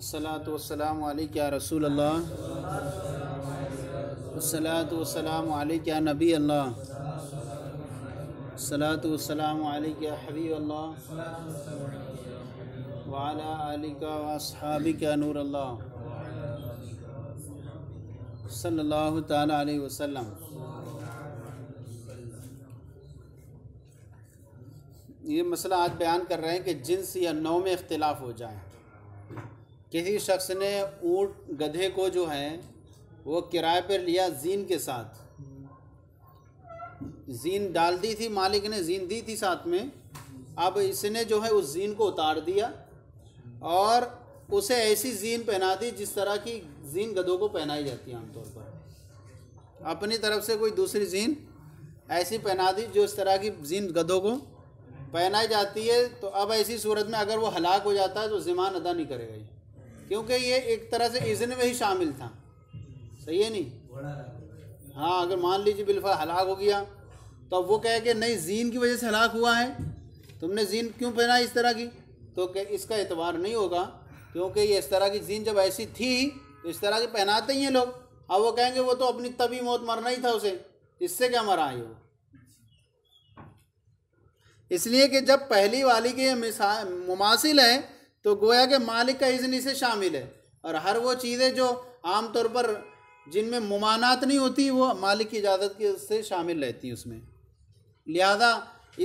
السلاۃ والسلام علیکہ رسول اللہ السلاۃ والسلام علیکہ نبی اللہ السلاۃ والسلام علیکہ حبیب اللہ وعلیٰ علیکہ علبہ نور اللہ صلی اللہ تعالیٰ علیہ وسلم یہ مسئلہ آج بیان کر رہے ہیں کہ جنس یا نو میں اختلاف ہو جائیں کسی شخص نے اونٹ گدھے کو جو ہے وہ کرائے پر لیا زین کے ساتھ زین ڈال دی تھی مالک نے زین دی تھی ساتھ میں اب اس نے جو ہے اس زین کو اتار دیا اور اسے ایسی زین پہنا دی جس طرح کی زین گدھوں کو پہنائی جاتی ہے عام طور پر اپنی طرف سے کوئی دوسری زین ایسی پہنا دی جو اس طرح کی زین گدھوں کو پہنائی جاتی ہے تو اب ایسی صورت میں اگر وہ ہلاک ہو جاتا ہے تو زمان ادا نہیں کرے گا کیونکہ یہ ایک طرح سے ازن میں ہی شامل تھا صحیح ہے نہیں ہاں اگر مان لیجیے بالفا ہلاک ہو گیا تو اب وہ کہے کہ نہیں زین کی وجہ سے ہلاک ہوا ہے تم نے زین کیوں پہنا اس طرح کی تو کہ اس کا اعتبار نہیں ہوگا کیونکہ یہ اس طرح کی زین جب ایسی تھی تو اس طرح کی پہناتے ہی ہیں لوگ اب وہ کہیں گے وہ تو اپنی طبی موت مرنا ہی تھا اسے اس سے کیا مرا ہے وہ اس لیے کہ جب پہلی والی کی مثال مماثل ہے تو گویا کہ مالک کا شامل ہے اور ہر وہ چیزیں جو عام طور پر جن میں ممانعت نہیں ہوتی وہ مالک کی اجازت کے اس سے شامل رہتی اس میں لہذا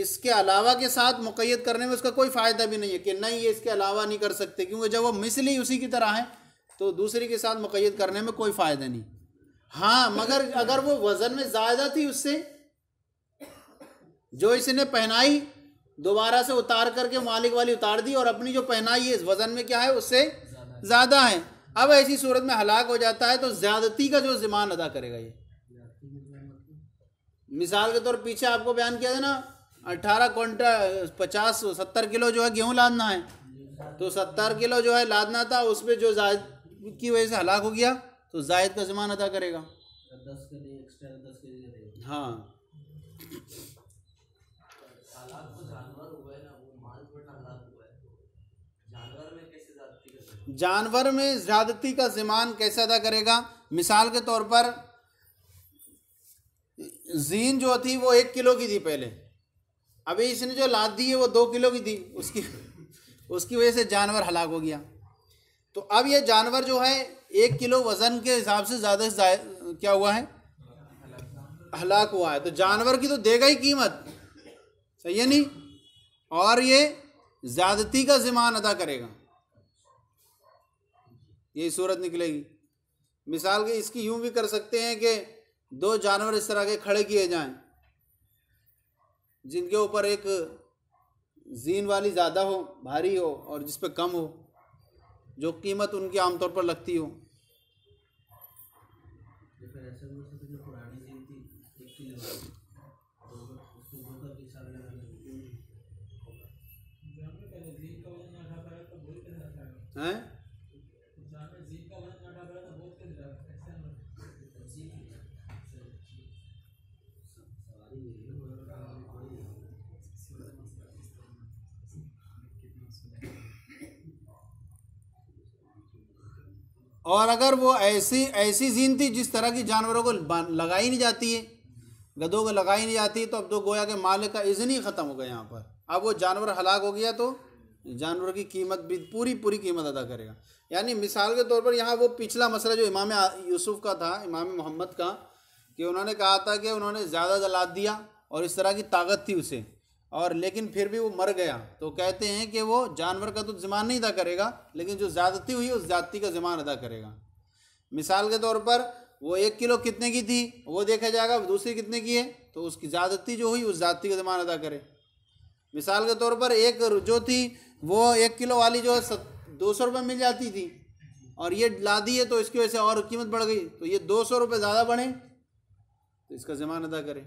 اس کے علاوہ کے ساتھ مقید کرنے میں اس کا کوئی فائدہ بھی نہیں ہے کہ نہیں یہ اس کے علاوہ نہیں کر سکتے کیونکہ جب وہ مثلی اسی کی طرح ہیں تو دوسری کے ساتھ مقید کرنے میں کوئی فائدہ نہیں ہاں مگر اگر وہ وزن میں زیادہ تھی اس سے جو اس نے پہنائی دوبارہ سے اتار کر کے مالک والی اتار دی اور اپنی جو پہنائی ہے اس وزن میں کیا ہے اس سے زیادہ ہے اب ایسی صورت میں ہلاک ہو جاتا ہے تو زیادتی کا جو ذمان ادا کرے گا یہ مثال کے طور پیچھے آپ کو بیان کیا تھا نا اٹھارہ کونٹا پچاس ستر کلو جو ہے گیہوں لادنا ہے تو ستر کلو جو ہے لادنا تھا اس پہ جو زائد کی وجہ سے ہلاک ہو گیا تو زائد کا ذمان ادا کرے گا ہاں جانور میں زیادتی کا زمان کیسے ادا کرے گا مثال کے طور پر زین جو تھی وہ ایک کلو کی تھی پہلے ابھی اس نے جو لاد دی ہے وہ دو کلو کی تھی اس کی اس کی وجہ سے جانور ہلاک ہو گیا تو اب یہ جانور جو ہے ایک کلو وزن کے حساب سے زیادہ سے کیا ہوا ہے ہلاک ہوا ہے تو جانور کی تو دے گا ہی قیمت صحیح ہے نہیں اور یہ زیادتی کا ذمان ادا کرے گا یہی صورت نکلے گی مثال کے اس کی یوں بھی کر سکتے ہیں کہ دو جانور اس طرح کے کھڑے کیے جائیں جن کے اوپر ایک زین والی زیادہ ہو بھاری ہو اور جس پہ کم ہو جو قیمت ان کی عام طور پر لگتی ہو اور اگر وہ ایسی ایسی زین تھی جس طرح کی جانوروں کو لگائی نہیں جاتی ہے گدوں کو لگائی نہیں جاتی تو اب تو گویا کہ مالک کا اذن ہی ختم ہو گیا یہاں پر اب وہ جانور ہلاک ہو گیا تو جانور کی قیمت بھی پوری پوری قیمت ادا کرے گا یعنی مثال کے طور پر یہاں وہ پچھلا مسئلہ جو امام یوسف کا تھا امام محمد کا کہ انہوں نے کہا تھا کہ انہوں نے زیادہ دلات دیا اور اس طرح کی طاقت تھی اسے اور لیکن پھر بھی وہ مر گیا تو کہتے ہیں کہ وہ جانور کا تو زمان نہیں ادا کرے گا لیکن جو زیادتی ہوئی اس زیادتی کا ذمان ادا کرے گا مثال کے طور پر وہ ایک کلو کتنے کی تھی وہ دیکھا جائے گا دوسری کتنے کی ہے تو اس کی زیادتی جو ہوئی اس زیادتی کا ذمان ادا کرے مثال کے طور پر ایک جو تھی وہ ایک کلو والی جو ہے ست دو سو روپے مل جاتی تھی اور یہ دی ہے تو اس کی وجہ سے اور قیمت بڑھ گئی تو یہ دو سو روپے زیادہ بڑھیں تو اس کا ذمان ادا کرے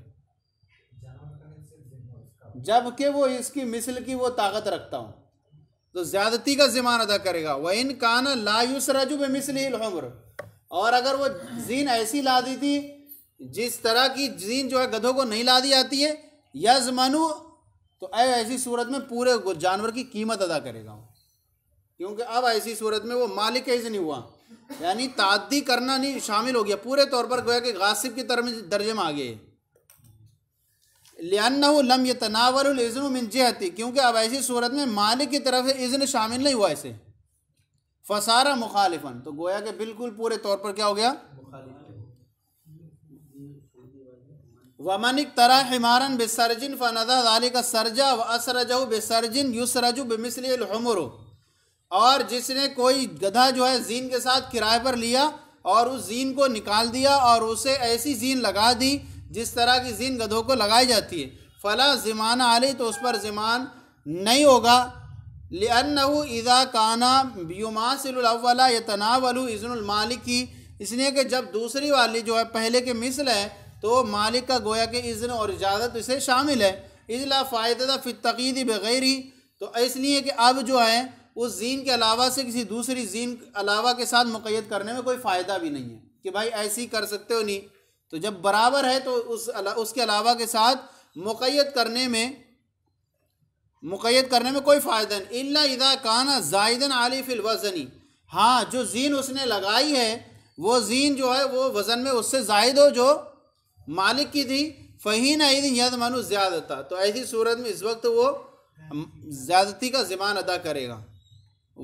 جب کہ وہ اس کی مثل کی وہ طاقت رکھتا ہوں تو زیادتی کا ذمہ ادا کرے گا وہ ان کانا لایوس رجوب مسل ہی اور اگر وہ زین ایسی لا دی تھی جس طرح کی زین جو ہے گدھوں کو نہیں لا دی جاتی ہے یز تو تو ایسی صورت میں پورے جانور کی قیمت ادا کرے گا کیونکہ اب ایسی صورت میں وہ مالک کیسے نہیں ہوا یعنی تعدی کرنا نہیں شامل ہو گیا پورے طور پر گویا کہ کی طرح درجے میں آ گئے لِأَنَّهُ لَمْ يَتَنَاوَلُ الْإِذْنُ مِنْ جِهَتِ کیونکہ اب ایسی صورت میں مالک کی طرف سے اذن شامل نہیں ہوا اسے فسارہ مخالفن تو گویا کہ بالکل پورے طور پر کیا ہو گیا ومنک ترا حمارن بے سرجن فندا علی کا سرجا و اسرج بے سرجن بمثل الحمر اور جس نے کوئی گدھا جو ہے زین کے ساتھ کرائے پر لیا اور اس زین کو نکال دیا اور اسے ایسی زین لگا دی جس طرح کی زین گدھوں کو لگائی جاتی ہے فلا زمانہ آلی تو اس پر زمان نہیں ہوگا لنو اذا کانا بیوماسل الاولا یتناولو اذن المالکی المالک اس لیے کہ جب دوسری والی جو ہے پہلے کے مثل ہے تو مالک کا گویا کہ اذن اور اجازت اسے شامل ہے اضلاع فائدہ فی التقید بغیر ہی تو اس لیے کہ اب جو ہے اس زین کے علاوہ سے کسی دوسری زین علاوہ کے ساتھ مقید کرنے میں کوئی فائدہ بھی نہیں ہے کہ بھائی ایسی کر سکتے ہو نہیں تو جب برابر ہے تو اس کے علاوہ کے ساتھ مقید کرنے میں مقید کرنے میں کوئی فائدہ نہیں الادا کانا زائدن عالی ہاں جو زین اس نے لگائی ہے وہ زین جو ہے وہ وزن میں اس سے زائد ہو جو مالک کی تھی فہین ید من زیادت تو ایسی صورت میں اس وقت وہ زیادتی کا زمان ادا کرے گا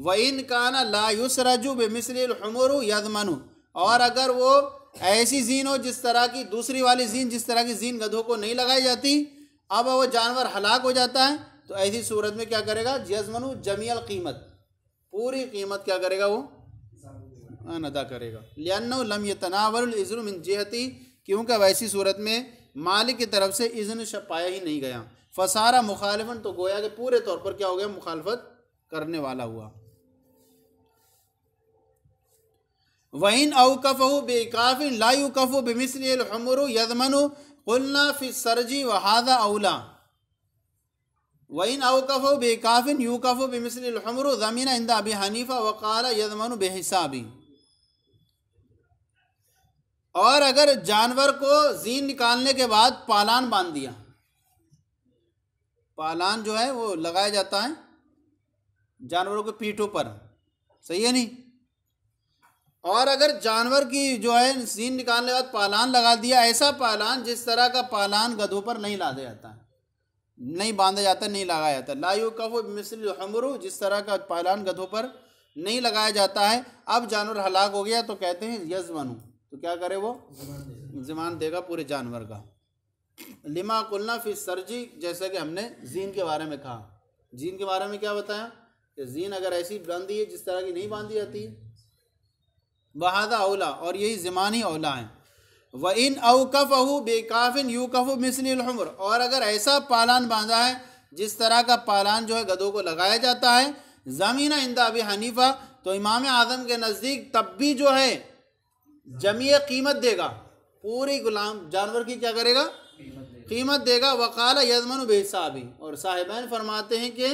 وَإِن كَانَ لَا يُسْرَجُ بِمِثْلِ الْحُمُرُ یز اور اگر وہ ایسی زین ہو جس طرح کی دوسری والی زین جس طرح کی زین گدھوں کو نہیں لگائی جاتی اب وہ جانور ہلاک ہو جاتا ہے تو ایسی صورت میں کیا کرے گا جزمن جمی القیمت پوری قیمت کیا کرے گا وہ ادا کرے گا لم تناور من جہتی کیونکہ ایسی صورت میں مالک کی طرف سے اذن شپایا پایا ہی نہیں گیا فسارا مخالفن تو گویا کہ پورے طور پر کیا ہو گیا مخالفت کرنے والا ہوا وَإِنْ أَوْكَفَهُ بِعِقَافٍ لَا يُكَفُ بِمِثْلِ الْحُمُرُ يَذْمَنُ قُلْنَا فِي السَّرْجِ وَحَذَا أَوْلَى وَإِنْ أَوْكَفَهُ بِعِقَافٍ يُكَفُ بِمِثْلِ الْحُمُرُ ذَمِنَ عِنْدَ عَبِي حَنِيفَ وَقَالَ يَذْمَنُ بِحِسَابِ اور اگر جانور کو زین نکالنے کے بعد پالان بان دیا پالان جو ہے وہ لگایا جاتا ہے جانوروں کے پیٹوں پر صحیح ہے نہیں اور اگر جانور کی جو ہے سین نکالنے کے بعد پالان لگا دیا ایسا پالان جس طرح کا پالان گدھوں پر نہیں لادا جاتا نہیں باندھا جاتا نہیں لگایا جاتا لا کف مثل حمرو جس طرح کا پالان گدھوں پر نہیں لگایا جاتا ہے اب جانور ہلاک ہو گیا تو کہتے ہیں یز بنو تو کیا کرے وہ زمان دے گا پورے جانور کا لما قلنا فی سرجی جیسا کہ ہم نے زین کے بارے میں کہا زین کے بارے میں کیا بتایا کہ زین اگر ایسی باندھی ہے جس طرح کی نہیں باندھی جاتی ہے بہادہ اولا اور یہی زمانی اولا ہیں و ان اوقف ہو بے کافن یو کف الحمر اور اگر ایسا پالان باندھا ہے جس طرح کا پالان جو ہے گدوں کو لگایا جاتا ہے زمینہ اندہ ابی حنیفہ تو امام اعظم کے نزدیک تب بھی جو ہے جمیع قیمت دے گا پوری غلام جانور کی کیا کرے گا قیمت دے گا وقال یزمن حسابی اور صاحبین فرماتے ہیں کہ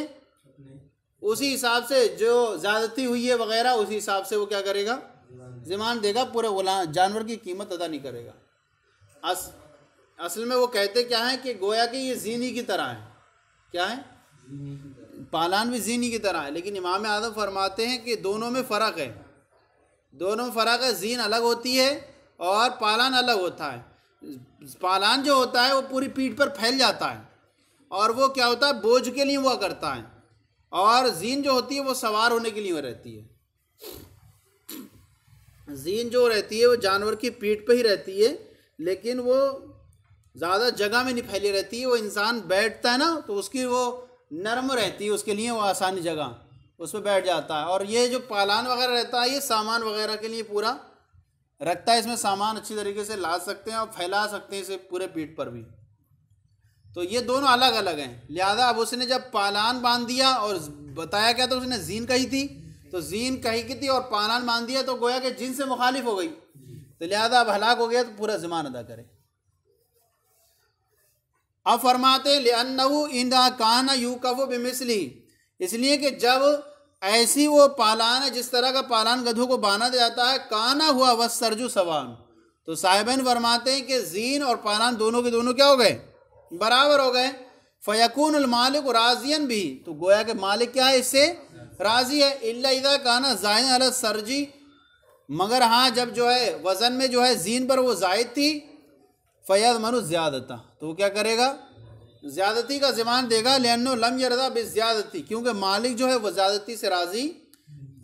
اسی حساب سے جو زیادتی ہوئی ہے وغیرہ اسی حساب سے وہ کیا کرے گا زمان دے گا پورے غلام جانور کی قیمت ادا نہیں کرے گا اصل میں وہ کہتے کیا ہیں کہ گویا کہ یہ زینی کی طرح ہے کیا ہے پالان بھی زینی کی طرح ہے لیکن امام اعظم فرماتے ہیں کہ دونوں میں فرق ہے دونوں میں فرق ہے زین الگ ہوتی ہے اور پالان الگ ہوتا ہے پالان جو ہوتا ہے وہ پوری پیٹھ پر پھیل جاتا ہے اور وہ کیا ہوتا ہے بوجھ کے لیے ہوا کرتا ہے اور زین جو ہوتی ہے وہ سوار ہونے کے لیے وہ رہتی ہے زین جو رہتی ہے وہ جانور کی پیٹھ پہ ہی رہتی ہے لیکن وہ زیادہ جگہ میں نہیں پھیلی رہتی ہے وہ انسان بیٹھتا ہے نا تو اس کی وہ نرم رہتی ہے اس کے لیے وہ آسانی جگہ اس پہ بیٹھ جاتا ہے اور یہ جو پالان وغیرہ رہتا ہے یہ سامان وغیرہ کے لیے پورا رکھتا ہے اس میں سامان اچھی طریقے سے لا سکتے ہیں اور پھیلا سکتے ہیں اسے پورے پیٹ پر بھی تو یہ دونوں الگ الگ ہیں لہذا اب اس نے جب پالان باندھ دیا اور بتایا کیا تو اس نے زین کہی تھی تو زین کہیں کی تھی اور پانان مان دیا تو گویا کہ جن سے مخالف ہو گئی تو لہذا اب ہلاک ہو گیا تو پورا زمان ادا کرے اب فرماتے لنو ایندا کان یو کف اس لیے کہ جب ایسی وہ پالان ہے جس طرح کا پالان گدھوں کو بانا جاتا ہے کانا ہوا وہ سرجو سوان تو صاحبین فرماتے ہیں کہ زین اور پالان دونوں کے دونوں کیا ہو گئے برابر ہو گئے فیقون المالک راضین بھی تو گویا کہ مالک کیا ہے اس سے راضی ہے اللہ اذا کانا زائن علی سرجی مگر ہاں جب جو ہے وزن میں جو ہے زین پر وہ زائد تھی فیاض منو زیادتا تو وہ کیا کرے گا زیادتی کا زمان دے گا لینو لم یردا بے زیادتی کیونکہ مالک جو ہے وہ زیادتی سے راضی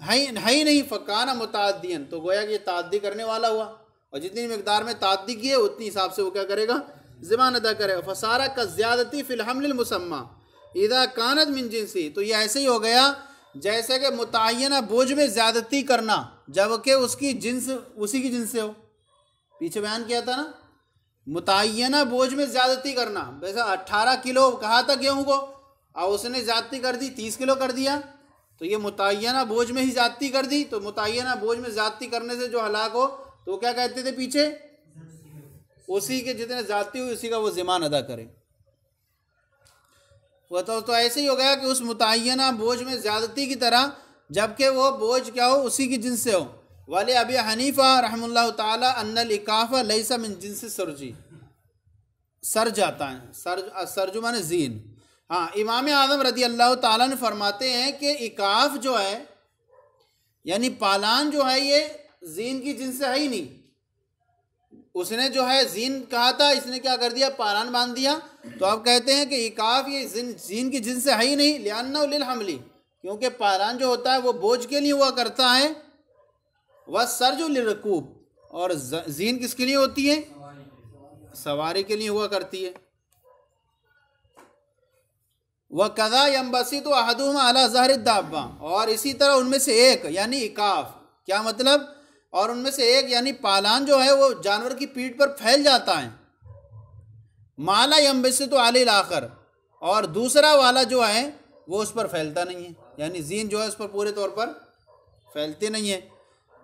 ہے نہیں فقانہ متعدین تو گویا کہ یہ تعدی کرنے والا ہوا اور جتنی مقدار میں تعدی کی ہے اتنی حساب سے وہ کیا کرے گا زبان ادا کرے گا فسارہ کا زیادتی فی الحمل المسمہ ادا کانت من جنسی تو یہ ایسے ہی ہو گیا جیسے کہ متعینہ بوجھ میں زیادتی کرنا جبکہ اس کی جنس اسی کی جنس سے ہو پیچھے بیان کیا تھا نا متعینہ بوجھ میں زیادتی کرنا ویسے اٹھارہ کلو کہا تھا گیہوں کو اور اس نے زیادتی کر دی تیس کلو کر دیا تو یہ متعینہ بوجھ میں ہی زیادتی کر دی تو متعینہ بوجھ میں زیادتی کرنے سے جو ہلاک ہو تو کیا کہتے تھے پیچھے اسی کے جتنے زیادتی ہوئی اسی کا وہ ذمان ادا کرے وہ تو ایسے ہی ہو گیا کہ اس متعینہ بوجھ میں زیادتی کی طرح جب کہ وہ بوجھ کیا ہو اسی کی جنس سے ہو والے اب حنیفہ رحم اللہ تعالیٰ ان القافہ لئیسا من جنس سرجی سر جاتا ہے سر سرجمان زین ہاں امام اعظم رضی اللہ تعالیٰ نے فرماتے ہیں کہ اکاف جو ہے یعنی پالان جو ہے یہ زین کی جنس سے ہی نہیں اس نے جو ہے زین کہا تھا اس نے کیا کر دیا پاران باندھ دیا تو آپ کہتے ہیں کہ اکاف یہ زین کی جن سے ہے ہی نہیں لیانہ للحملی کیونکہ پاران جو ہوتا ہے وہ بوجھ کے لیے ہوا کرتا ہے وسر جو لرکوب اور زین کس کے لیے ہوتی ہے سواری کے لیے ہوا کرتی ہے وہ قزا یمبسی تو احدوم اعلیٰ ظاہر اور اسی طرح ان میں سے ایک یعنی اکاف کیا مطلب اور ان میں سے ایک یعنی پالان جو ہے وہ جانور کی پیٹ پر پھیل جاتا ہے مالا یمب علی تو اور دوسرا والا جو ہے وہ اس پر پھیلتا نہیں ہے یعنی زین جو ہے اس پر پورے طور پر پھیلتی نہیں ہے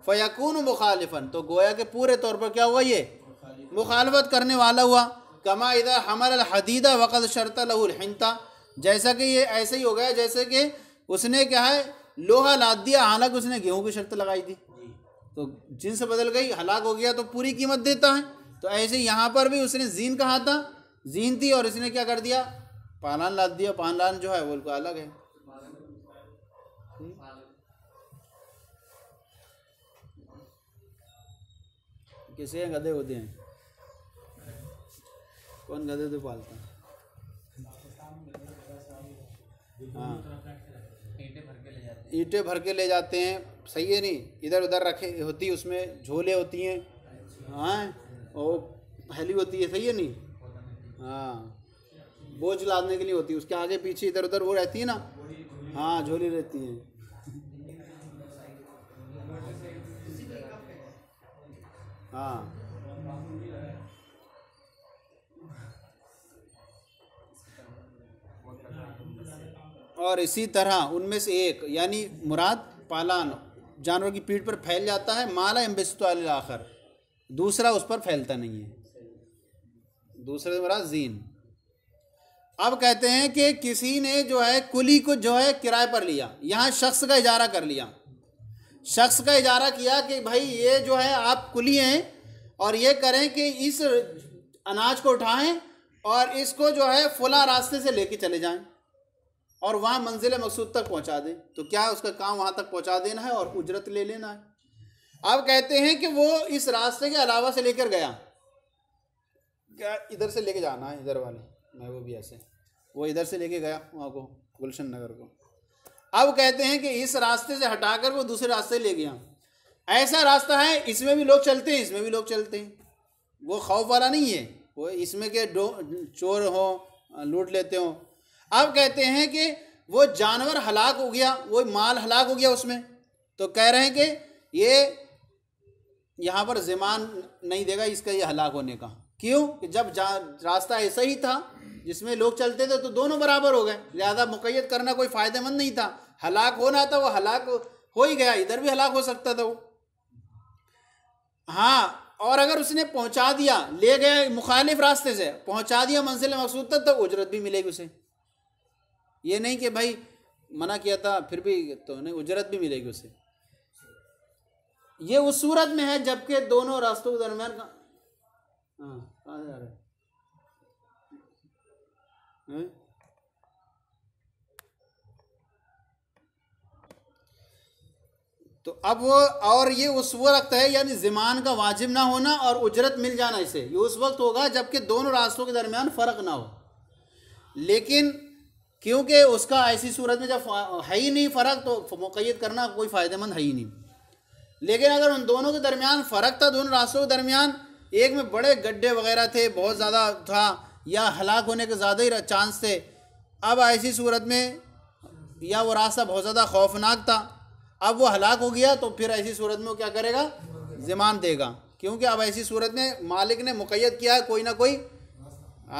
فیقون مخالفن تو گویا کہ پورے طور پر کیا ہوا یہ مخالفت کرنے والا ہوا کما دا حمل الحدیدہ وقت شرط الحنتا جیسا کہ یہ ایسے ہی ہو گیا جیسے کہ اس نے کیا ہے لوہا لاد دیا حالانکہ اس نے گیہوں کی شرط لگائی تھی تو جن سے بدل گئی ہلاک ہو گیا تو پوری قیمت دیتا ہے تو ایسے یہاں پر بھی اس نے زین کہا تھا زین تھی اور اس نے کیا کر دیا پالان لاد دیا پان جو ہے وہ الگ ہے کسے گدے ہوتے ہیں کون گدے ہاں اینٹیں بھر کے لے جاتے ہیں صحیح ہے نہیں ادھر ادھر رکھے ہوتی اس میں جھولے ہوتی ہیں ہاں پھیلی ہوتی ہے صحیح ہے نہیں ہاں بوجھ لادنے کے لیے ہوتی ہے اس کے آگے پیچھے ادھر ادھر وہ رہتی ہے نا ہاں جھولی رہتی ہیں ہاں اور اسی طرح ان میں سے ایک یعنی مراد پالان جانور کی پیٹ پر پھیل جاتا ہے مالا امبست آخر دوسرا اس پر پھیلتا نہیں ہے دوسرے مراد زین اب کہتے ہیں کہ کسی نے جو ہے کلی کو جو ہے کرائے پر لیا یہاں شخص کا اجارہ کر لیا شخص کا اجارہ کیا کہ بھائی یہ جو ہے آپ کلی ہیں اور یہ کریں کہ اس اناج کو اٹھائیں اور اس کو جو ہے فلا راستے سے لے کے چلے جائیں اور وہاں منزل مقصود تک پہنچا دیں تو کیا اس کا کام وہاں تک پہنچا دینا ہے اور اجرت لے لینا ہے آپ کہتے ہیں کہ وہ اس راستے کے علاوہ سے لے کر گیا کیا ادھر سے لے کے جانا ہے ادھر والے بھی ایسے وہ ادھر سے لے کے گیا وہاں کو گلشن نگر کو اب کہتے ہیں کہ اس راستے سے ہٹا کر وہ دوسرے راستے لے گیا ایسا راستہ ہے اس میں بھی لوگ چلتے ہیں اس میں بھی لوگ چلتے ہیں وہ خوف والا نہیں ہے وہ اس میں کہ چور ہوں لوٹ لیتے ہوں اب کہتے ہیں کہ وہ جانور ہلاک ہو گیا وہ مال ہلاک ہو گیا اس میں تو کہہ رہے ہیں کہ یہ یہاں پر زمان نہیں دے گا اس کا یہ ہلاک ہونے کا کیوں کہ جب راستہ ایسا ہی تھا جس میں لوگ چلتے تھے تو دونوں برابر ہو گئے لہذا مقید کرنا کوئی فائدہ مند نہیں تھا ہلاک ہونا تھا وہ ہلاک ہو ہی گیا ادھر بھی ہلاک ہو سکتا تھا وہ ہاں اور اگر اس نے پہنچا دیا لے گئے مخالف راستے سے پہنچا دیا منزل مقصود تک تو اجرت بھی ملے گی اسے یہ نہیں کہ بھائی منع کیا تھا پھر بھی تو انہیں اجرت بھی ملے گی اسے یہ اس صورت میں ہے جبکہ دونوں راستوں کے درمیان ہاں، ہاں؟ تو اب وہ اور یہ اس وقت ہے یعنی زمان کا واجب نہ ہونا اور اجرت مل جانا اسے یہ اس وقت ہوگا جبکہ دونوں راستوں کے درمیان فرق نہ ہو لیکن کیونکہ اس کا ایسی صورت میں جب ہے ہی نہیں فرق تو مقید کرنا کوئی فائدہ مند ہے ہی نہیں لیکن اگر ان دونوں کے درمیان فرق تھا دونوں راستوں کے درمیان ایک میں بڑے گڈھے وغیرہ تھے بہت زیادہ تھا یا ہلاک ہونے کے زیادہ ہی چانس تھے اب ایسی صورت میں یا وہ راستہ بہت زیادہ خوفناک تھا اب وہ ہلاک ہو گیا تو پھر ایسی صورت میں وہ کیا کرے گا زمان دے گا کیونکہ اب ایسی صورت میں مالک نے مقید کیا ہے کوئی نہ کوئی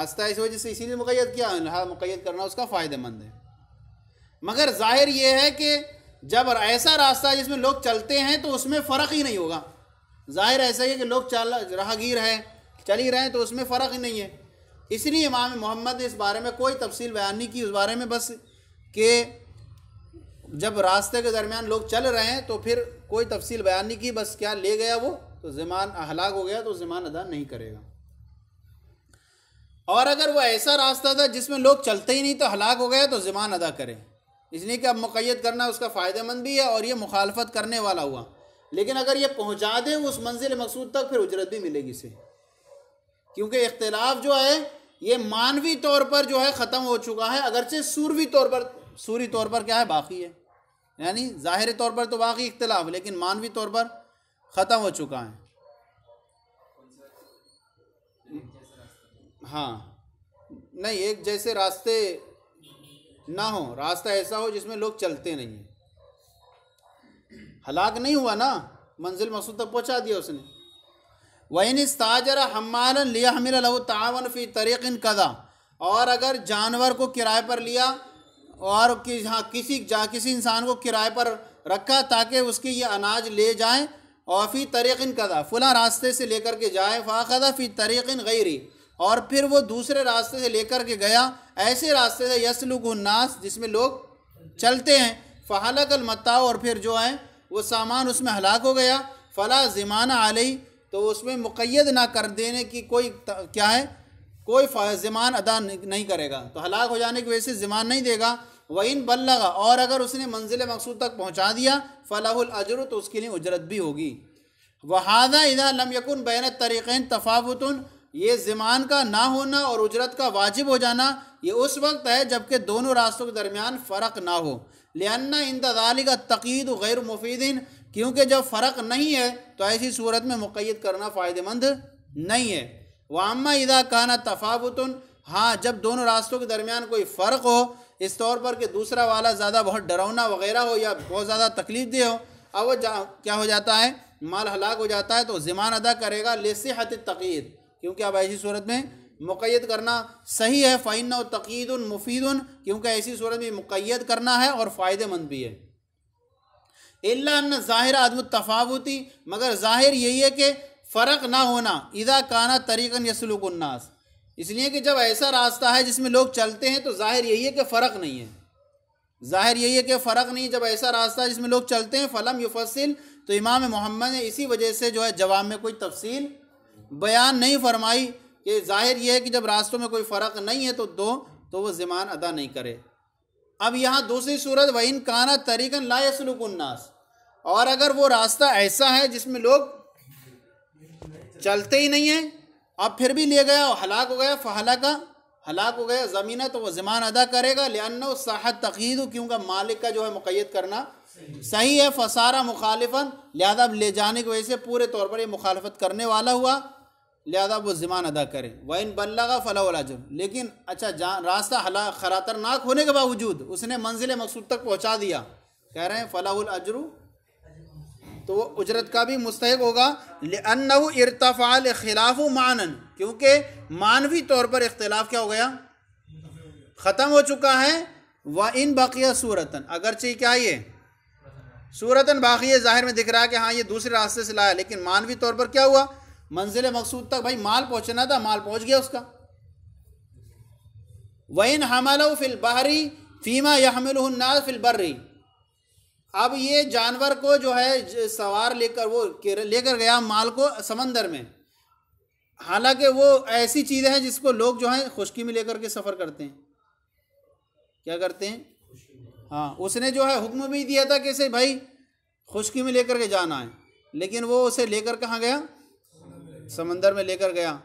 آستہ اس وجہ سے اسی لیے مقید کیا مقید کرنا اس کا فائدہ مند ہے مگر ظاہر یہ ہے کہ جب ایسا راستہ جس میں لوگ چلتے ہیں تو اس میں فرق ہی نہیں ہوگا ظاہر ایسا ہے کہ لوگ چل رہا گیر ہیں چل ہی رہے ہیں تو اس میں فرق ہی نہیں ہے اس لیے امام محمد نے اس بارے میں کوئی تفصیل بیان نہیں کی اس بارے میں بس کہ جب راستے کے درمیان لوگ چل رہے ہیں تو پھر کوئی تفصیل بیان نہیں کی بس کیا لے گیا وہ تو زمان ہلاک ہو گیا تو زمان ادا نہیں کرے گا اور اگر وہ ایسا راستہ تھا جس میں لوگ چلتے ہی نہیں تو ہلاک ہو گیا تو زمان ادا کرے اس لیے کہ اب مقید کرنا اس کا فائدہ مند بھی ہے اور یہ مخالفت کرنے والا ہوا لیکن اگر یہ پہنچا دیں اس منزل مقصود تک پھر اجرت بھی ملے گی سے کیونکہ اختلاف جو ہے یہ مانوی طور پر جو ہے ختم ہو چکا ہے اگرچہ سوروی طور پر سوری طور پر کیا ہے باقی ہے یعنی ظاہر طور پر تو باقی اختلاف لیکن مانوی طور پر ختم ہو چکا ہے ہاں نہیں ایک جیسے راستے نہ ہوں راستہ ایسا ہو جس میں لوگ چلتے نہیں ہیں ہلاک نہیں ہوا نا منزل مقصود تک پہنچا دیا اس نے وہی لیا حمل لیہ تعاون فی تریقن قدا اور اگر جانور کو کرائے پر لیا اور ہاں کسی جا کسی انسان کو کرائے پر رکھا تاکہ اس کی یہ اناج لے جائیں اور فی طریقین قدا فلاں راستے سے لے کر کے جائیں فاقدہ فی طریق غیری اور پھر وہ دوسرے راستے سے لے کر کے گیا ایسے راستے سے یسلک الناس جس میں لوگ چلتے ہیں فحلق المتا اور پھر جو ہے وہ سامان اس میں ہلاک ہو گیا فلا زمانہ علیہ تو اس میں مقید نہ کر دینے کی کوئی کیا ہے کوئی زمان ادا نہیں کرے گا تو ہلاک ہو جانے کی وجہ سے زمان نہیں دے گا وئین بل اور اگر اس نے منزل مقصود تک پہنچا دیا فلاح الجرو تو اس کے لیے اجرت بھی ہوگی وحادہ لم لمیکن بین طریقین تفاوتن یہ زمان کا نہ ہونا اور اجرت کا واجب ہو جانا یہ اس وقت ہے جب کہ دونوں راستوں کے درمیان فرق نہ ہو لہانا انتظالی کا تقید غیر مفید کیونکہ جب فرق نہیں ہے تو ایسی صورت میں مقید کرنا فائدہ مند نہیں ہے وامہ ادا کہنا تفاوتن ہاں جب دونوں راستوں کے درمیان کوئی فرق ہو اس طور پر کہ دوسرا والا زیادہ بہت ڈراؤنا وغیرہ ہو یا بہت زیادہ تکلیف دہ ہو اور وہ کیا ہو جاتا ہے مال ہلاک ہو جاتا ہے تو زمان ادا کرے گا لے تقید کیونکہ اب ایسی صورت میں مقید کرنا صحیح ہے فائنہ و تقید المفید کیونکہ ایسی صورت میں مقید کرنا ہے اور فائدہ مند بھی ہے اللہ ظاہر عدم التفاوتی مگر ظاہر یہی ہے کہ فرق نہ ہونا اذا کانا طریقا یسلوک الناس اس لیے کہ جب ایسا راستہ ہے جس میں لوگ چلتے ہیں تو ظاہر یہی ہے کہ فرق نہیں ہے ظاہر یہی ہے کہ فرق نہیں جب ایسا راستہ ہے جس میں لوگ چلتے ہیں فلم یفصل تو امام محمد نے اسی وجہ سے جو ہے جواب میں کوئی تفصیل بیان نہیں فرمائی کہ ظاہر یہ ہے کہ جب راستوں میں کوئی فرق نہیں ہے تو دو تو وہ زمان ادا نہیں کرے اب یہاں دوسری صورت وہین کانا ترین لا سلوک الناس اور اگر وہ راستہ ایسا ہے جس میں لوگ چلتے ہی نہیں ہیں اب پھر بھی لے گیا اور ہلاک ہو گیا فہلا کا ہلاک ہو گیا زمینہ تو وہ زمان ادا کرے گا لہاننا و ساحد تقید کیونکہ مالک کا جو ہے مقید کرنا صحیح ہے فسارا لہذا اب لے جانے کی وجہ سے پورے طور پر یہ مخالفت کرنے والا ہوا لہذا وہ ضمان ادا کرے وائن بلغا فلاح الاجر لیکن اچھا جان راستہ خراترناک ہونے کے باوجود اس نے منزل مقصود تک پہنچا دیا کہہ رہے ہیں فلاح الاجر تو وہ اجرت کا بھی مستحق ہوگا ان ارتفا الخلاف و کیونکہ معنوی طور پر اختلاف کیا ہو گیا ختم ہو چکا ہے و ان باقیہ صورتاً اگرچہ کیا یہ صورتاً باقی ہے ظاہر میں دکھ رہا ہے کہ ہاں یہ دوسرے راستے سے لایا لیکن معنوی طور پر کیا ہوا منزل مقصود تک بھائی مال پہنچنا تھا مال پہنچ گیا اس کا وین و فل بحری فیما یا فل برری اب یہ جانور کو جو ہے سوار لے کر وہ لے کر گیا مال کو سمندر میں حالانکہ وہ ایسی چیزیں ہیں جس کو لوگ جو ہیں خشکی میں لے کر کے سفر کرتے ہیں کیا کرتے ہیں ہاں اس نے جو ہے حکم بھی دیا تھا کہ اسے بھائی خشکی میں لے کر کے جانا ہے لیکن وہ اسے لے کر کہاں گیا سمندر میں لے کر گیا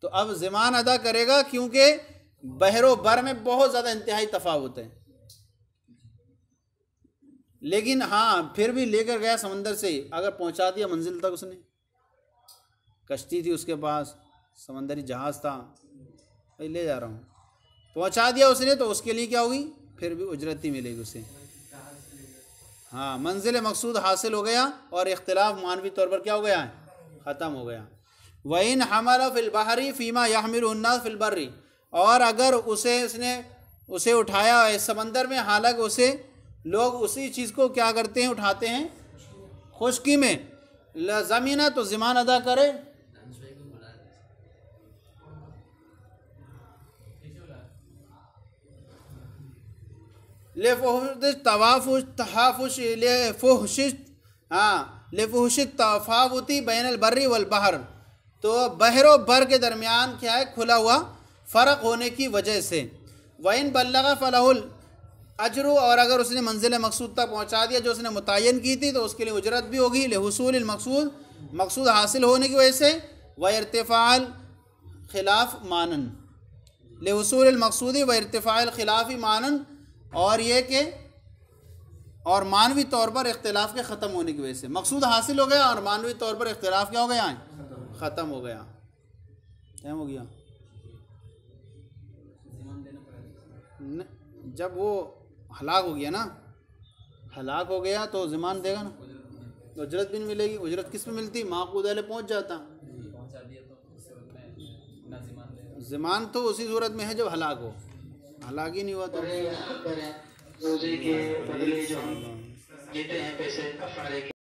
تو اب زمان ادا کرے گا کیونکہ بحر و بر میں بہت زیادہ انتہائی تفاوت ہے لیکن ہاں پھر بھی لے کر گیا سمندر سے اگر پہنچا دیا منزل تک اس نے کشتی تھی اس کے پاس سمندری جہاز تھا لے جا رہا ہوں پہنچا دیا اس نے تو اس کے لیے کیا ہوگی پھر بھی اجرتی ملے گی اسے ہاں منزل مقصود حاصل ہو گیا اور اختلاف معنوی طور پر کیا ہو گیا ہے ختم ہو گیا وعین ہمارا فی البحری فیما النَّاسِ فی البری اور اگر اسے اس نے اسے اٹھایا ہے سمندر میں حالک اسے لوگ اسی چیز کو کیا کرتے ہیں اٹھاتے ہیں خشکی میں زمینہ تو زمان ادا کرے تو ہاں لف و حوشت توفافتی بین البرری والبحر البحر تو بحر و بر کے درمیان کیا ہے کھلا ہوا فرق ہونے کی وجہ سے وین بَلَّغَ فلاح الْعَجْرُ اور اگر اس نے منزل مقصود تک پہنچا دیا جو اس نے متعین کی تھی تو اس کے لیے اجرت بھی ہوگی لحصول المقصود مقصود حاصل ہونے کی وجہ سے و الْخِلَافِ خلاف لحصول المقصودی و الْخِلَافِ خلافی اور یہ کہ اور معنوی طور پر اختلاف کے ختم ہونے کی وجہ سے مقصود حاصل ہو گیا اور معنوی طور پر اختلاف کیا ہو گیا ہیں ختم ہو گیا ٹائم ہو گیا جب وہ ہلاک ہو گیا نا ہلاک ہو گیا تو زمان دے گا نا اجرت بھی نہیں ملے گی اجرت کس میں ملتی ماں کو دہلے پہنچ جاتا زمان تو اسی صورت میں ہے جب ہلاک ہو ہلاک ہی نہیں ہوا تو